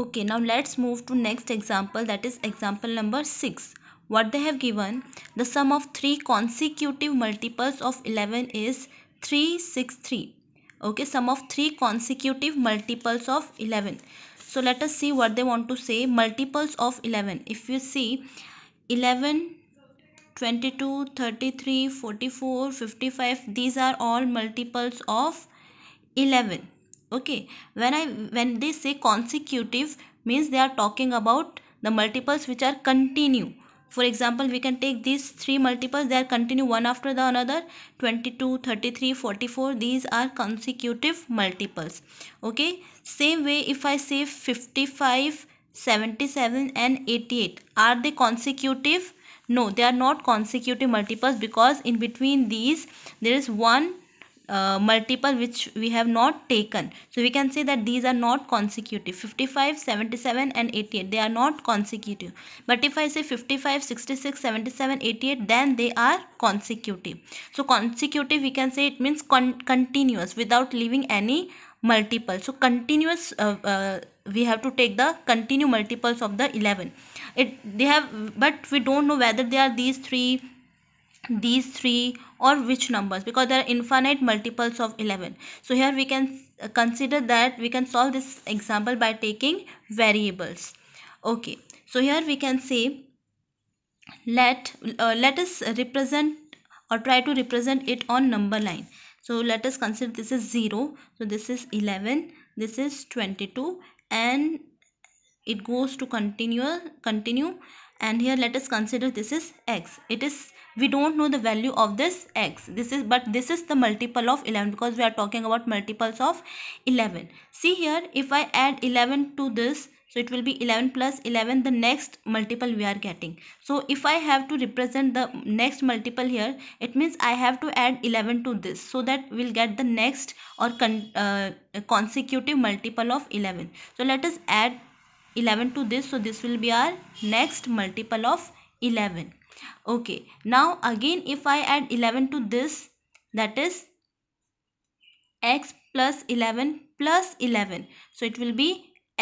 okay now let's move to next example that is example number 6 what they have given the sum of three consecutive multiples of 11 is 363 okay sum of three consecutive multiples of 11 so let us see what they want to say multiples of 11 if you see 11 22 33 44 55 these are all multiples of 11 okay when i when they say consecutive means they are talking about the multiples which are continue for example we can take these three multiples they are continue one after the another 22 33 44 these are consecutive multiples okay same way if i say 55 77 and 88 are they consecutive no they are not consecutive multiples because in between these there is one uh, multiple which we have not taken so we can say that these are not consecutive 55 77 and 88 they are not consecutive but if i say 55 66 77 88 then they are consecutive so consecutive we can say it means con continuous without leaving any multiple so continuous uh, uh, we have to take the continue multiples of the 11 it they have but we don't know whether they are these three these three or which numbers because there are infinite multiples of 11 so here we can uh, consider that we can solve this example by taking variables okay so here we can say let uh, let us represent or try to represent it on number line so let us consider this is 0 so this is 11 this is 22 and it goes to continue continue and here let us consider this is x it is we don't know the value of this x this is but this is the multiple of 11 because we are talking about multiples of 11 see here if i add 11 to this so it will be 11 plus 11 the next multiple we are getting so if i have to represent the next multiple here it means i have to add 11 to this so that we'll get the next or con uh, consecutive multiple of 11 so let us add 11 to this so this will be our next multiple of 11 okay now again if i add 11 to this that is x plus 11 plus 11 so it will be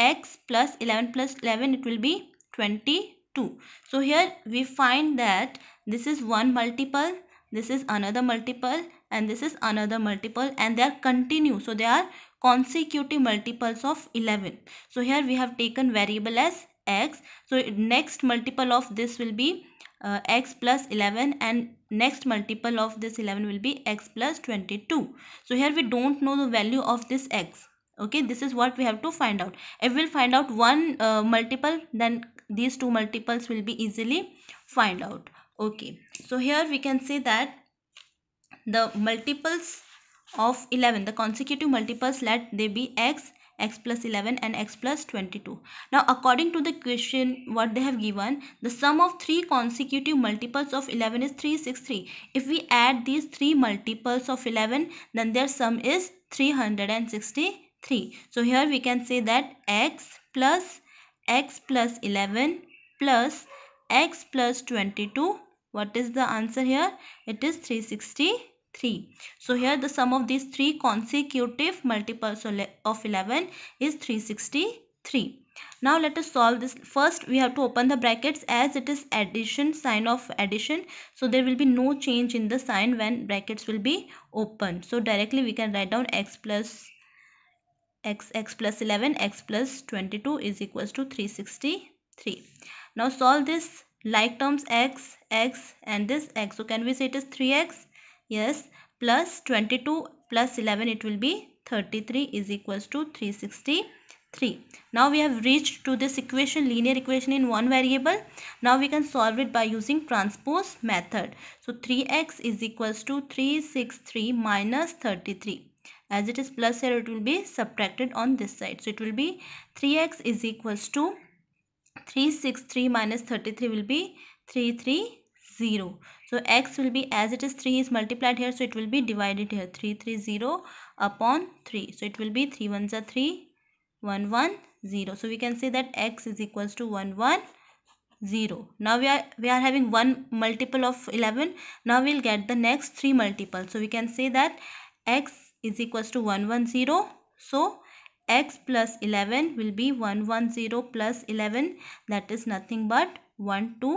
x plus 11 plus 11 it will be 22 so here we find that this is one multiple this is another multiple and this is another multiple and they are continue so they are consecutive multiples of 11 so here we have taken variable as x so next multiple of this will be uh, x plus 11 and next multiple of this 11 will be x plus 22 so here we don't know the value of this x okay this is what we have to find out if we'll find out one uh, multiple then these two multiples will be easily find out okay so here we can say that the multiples of 11 the consecutive multiples let they be x x plus 11 and x plus 22. Now according to the question what they have given the sum of three consecutive multiples of 11 is 363. If we add these three multiples of 11 then their sum is 363. So here we can say that x plus x plus 11 plus x plus 22 what is the answer here it is 363 3. So here the sum of these three consecutive multiples of 11 is 363. Now let us solve this. First we have to open the brackets as it is addition sign of addition. So there will be no change in the sign when brackets will be open. So directly we can write down x plus x x plus 11 x plus 22 is equals to 363. Now solve this like terms x x and this x. So can we say it is 3x yes plus 22 plus 11 it will be 33 is equals to 363 now we have reached to this equation linear equation in one variable now we can solve it by using transpose method so 3x is equals to 363 minus 33 as it is plus here it will be subtracted on this side so it will be 3x is equals to 363 minus 33 will be 33 0 so x will be as it is 3 is multiplied here so it will be divided here 3 3 0 upon 3 so it will be 3 ones are 3 1 1 0 so we can say that x is equals to 1 1 0 now we are we are having one multiple of 11 now we'll get the next three multiple so we can say that x is equals to 1 1 0 so x plus 11 will be 110 plus 11 that is nothing but one two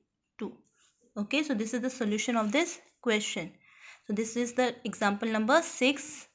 okay so this is the solution of this question so this is the example number 6